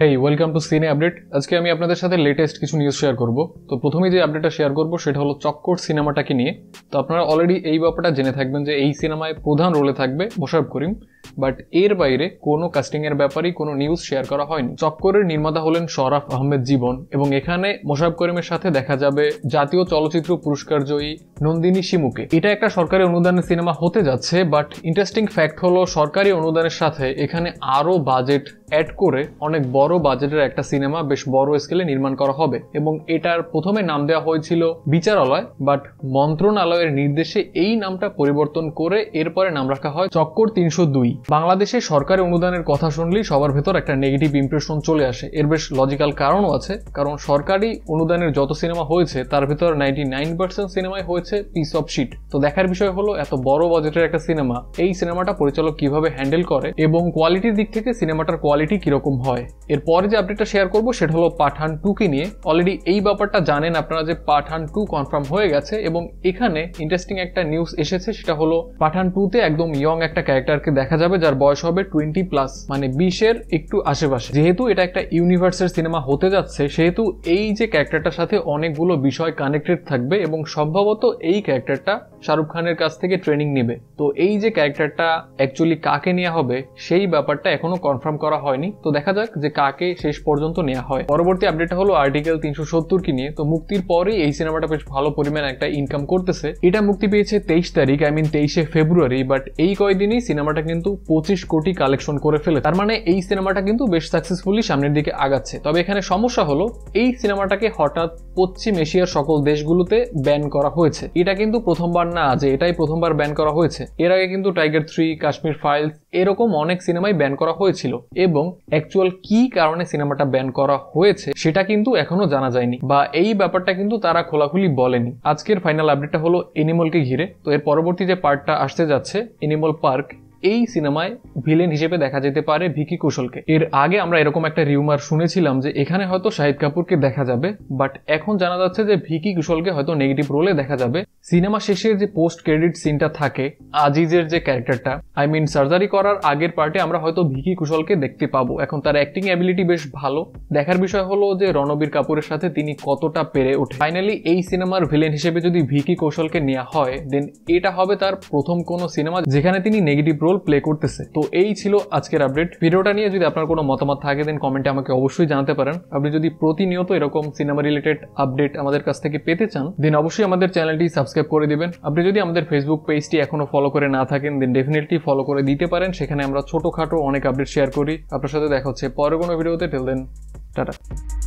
hey welcome to cine update আজকে আমি আপনাদের সাথে লেটেস্ট কিছু নিউজ শেয়ার করব তো প্রথমেই যে আপডেটটা শেয়ার করব সেটা হলো চক্কর সিনেমাটাকে নিয়ে তো আপনারা অলরেডি এই ব্যাপারটা জেনে থাকবেন যে এই সিনেমায় প্রধান রোলে থাকবে মোশারফ করিম বাট এর বাইরে কোনো কাস্টিংয়ের ব্যাপারেই কোনো নিউজ শেয়ার করা হয়নি চক্করের নির্মাতা হলেন সরাফ আহমেদ জীবন এবং এখানে মোশাব করিমের সাথে দেখা যাবে জাতীয় চলচ্চিত্র পুরস্কার জয়ী নন্দিনী শিমুকে এটা একটা সরকারি অনুদানের সিনেমা হতে যাচ্ছে বাট ইন্টারেস্টিং ফ্যাক্ট হলো সরকারি অনুদানের সাথে এখানে আরও বাজেট অ্যাড করে অনেক বড় বাজেটের একটা সিনেমা বেশ বড় স্কেলে নির্মাণ করা হবে এবং এটার প্রথমে নাম দেওয়া হয়েছিল বিচারালয় বাট মন্ত্রণালয়ের নির্দেশে এই নামটা পরিবর্তন করে এরপরে নাম রাখা হয় চক্কর তিনশো দুই বাংলাদেশে সরকারি অনুদানের কথা শুনলেই সবার ভেতর একটা নেগেটিভ ইমপ্রেশন চলে আসে এর বেশ লজিক্যাল কারণও আছে কারণ সরকারি অনুদানের যত সিনেমা হয়েছে তার ভেতর নাইনটি নাইন পার্সেন্ট সিনেমায় হয়েছে পিস অফ শিট তো দেখার বিষয় হলো এত বড় বাজেটের একটা সিনেমা এই সিনেমাটা পরিচালক কিভাবে হ্যান্ডেল করে এবং কোয়ালিটির দিক থেকে সিনেমাটার কোয়ালিটি কিরকম হয় এরপরে যে আপডেটটা শেয়ার করবো সেটা হলো পাঠান কে নিয়ে অলরেডি এই ব্যাপারটা জানেন আপনারা যে পাঠান টু কনফার্ম হয়ে গেছে এবং এখানে ইন্টারেস্টিং একটা নিউজ এসেছে সেটা হলো পাঠান টুতে একদম ইয়ং একটা ক্যারেক্টারকে দেখা যাবে যার বয়স হবে টোয়েন্টি প্লাস মানে বিশের একটু আশেপাশে যেহেতু এটা একটা ইউনিভার্সের সিনেমা হতে যাচ্ছে সেহেতু এই যে ক্যারেক্টারটার সাথে অনেকগুলো বিষয় কানেক্টেড থাকবে এবং সম্ভবত এই ক্যারেক্টারটা শাহরুখ খানের কাছ থেকে ট্রেনিং নেবে তো এই যে ক্যারেক্টারটা অ্যাকচুয়ালি কাকে নেওয়া হবে সেই ব্যাপারটা এখনো কনফার্ম করা হয়নি তো দেখা যাক যে কাকে শেষ পর্যন্ত নেওয়া হয় পরবর্তী আপডেটটা হলো আর্টিকেল তিনশো সত্তর কি নিয়ে তো মুক্তির পরেই এই সিনেমাটা বেশ ভালো পরিমাণ একটা ইনকাম করতেছে এটা মুক্তি পেয়েছে তেইশ তারিখ আই মিন তেইশে ফেব্রুয়ারি বাট এই কয়দিনই সিনেমাটা কিন্তু পঁচিশ কোটি কালেকশন করে ফেলে তার মানে এই সিনেমাটা কিন্তু বেশ সাকসেসফুলি সামনের দিকে আগাচ্ছে তবে এখানে সমস্যা হলো এই সিনেমাটাকে হঠাৎ পশ্চিম এশিয়ার সকল দেশগুলোতে ব্যান করা হয়েছে এটা কিন্তু প্রথমবার না যে এটাই প্রথমবার ব্যান করা হয়েছে এর আগে কিন্তু টাইগার থ্রি কাশ্মীর ফাইলস এরকম অনেক সিনেমাই ব্যান করা হয়েছিল এবং অ্যাকচুয়াল কি কারণে সিনেমাটা ব্যান করা হয়েছে সেটা কিন্তু এখনো জানা যায়নি বা এই ব্যাপারটা কিন্তু তারা খোলাখুলি বলেনি আজকের ফাইনাল আপডেটটা হলো এনিমলকে ঘিরে তো এর পরবর্তী যে পার্টটা আসতে যাচ্ছে এনিমল পার্ক এই সিনেমায় ভিলেন হিসেবে দেখা যেতে পারে ভিকি কৌশলকে এর আগে আমরা এরকম একটা রিউমার শুনেছিলাম যে এখানে হয়তো শাহিদ কাপুরকে দেখা যাবে বাট এখন জানা যাচ্ছে যে ভিকি কৌশলকে হয়তো নেগেটিভ রোলে দেখা যাবে সিনেমা শেষের যে পোস্ট ক্রেডিট সিনটা থাকে আজিজের যে ক্যারেক্টারটা আই মিন সার্জারি করার আগের পার্টে আমরা হয়তো ভিকি কুশলকে দেখতে পাবো এখন তার অ্যাক্টিং অ্যাবিলিটি বেশ ভালো দেখার বিষয় হলো যে রণবীর কাপুরের সাথে তিনি কতটা পেরে ওঠে ফাইনালি এই সিনেমার ভিলেন হিসেবে যদি ভিকি কৌশলকে নেওয়া হয় দেন এটা হবে তার প্রথম কোনো সিনেমা যেখানে তিনি নেগেটিভ রোল প্লে করতেছে তো এই ছিল আজকের আপডেট ভিডিওটা নিয়ে যদি আপনার কোনো মতামত থাকে দেন কমেন্টে আমাকে অবশ্যই জানাতে পারেন আপনি যদি প্রতিনিয়ত এরকম সিনেমা রিলেটেড আপডেট আমাদের কাছ থেকে পেতে চান দেন অবশ্যই আমাদের চ্যানেলটি সাবস্ক্রাইব সাবস্ক্রাইব করে দিবেন আপনি যদি আমাদের ফেসবুক পেজটি এখনও ফলো করে না থাকেন দেন ডেফিনেটলি ফলো করে দিতে পারেন সেখানে আমরা ছোটোখাটো অনেক আপডেট শেয়ার করি আপনার সাথে দেখা হচ্ছে পরের কোনো ভিডিওতে টেল দেন টাটা